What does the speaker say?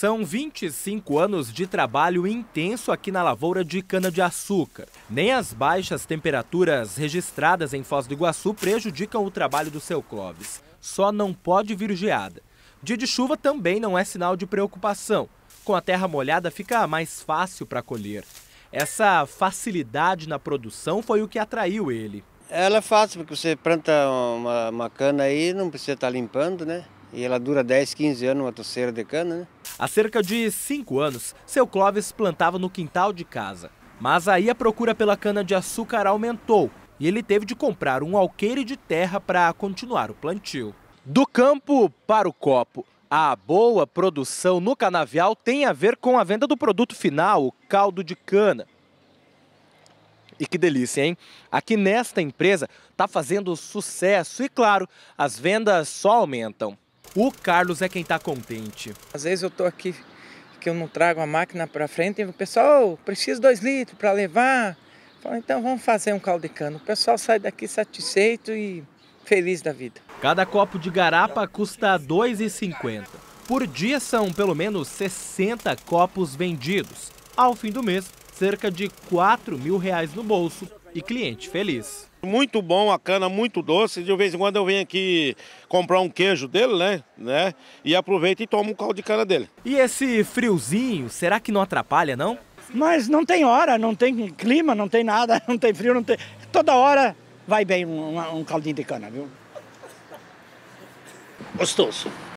São 25 anos de trabalho intenso aqui na lavoura de cana-de-açúcar. Nem as baixas temperaturas registradas em Foz do Iguaçu prejudicam o trabalho do seu Clóvis. Só não pode vir geada. Dia de chuva também não é sinal de preocupação. Com a terra molhada fica mais fácil para colher. Essa facilidade na produção foi o que atraiu ele. Ela é fácil, porque você planta uma, uma cana aí, não precisa estar tá limpando, né? E ela dura 10, 15 anos, uma toceira de cana, né? Há cerca de cinco anos, seu Clóvis plantava no quintal de casa. Mas aí a procura pela cana-de-açúcar aumentou e ele teve de comprar um alqueire de terra para continuar o plantio. Do campo para o copo. A boa produção no canavial tem a ver com a venda do produto final, o caldo de cana. E que delícia, hein? Aqui nesta empresa está fazendo sucesso e, claro, as vendas só aumentam. O Carlos é quem está contente. Às vezes eu estou aqui que eu não trago a máquina para frente e o pessoal precisa dois litros para levar. então vamos fazer um caldo de O pessoal sai daqui satisfeito e feliz da vida. Cada copo de garapa custa R$ 2,50. Por dia são pelo menos 60 copos vendidos. Ao fim do mês, cerca de 4 mil reais no bolso e cliente feliz. Muito bom, a cana muito doce. De vez em quando eu venho aqui comprar um queijo dele, né? né? E aproveito e tomo um caldo de cana dele. E esse friozinho, será que não atrapalha, não? Mas não tem hora, não tem clima, não tem nada, não tem frio, não tem. Toda hora vai bem um, um caldinho de cana, viu? Gostoso.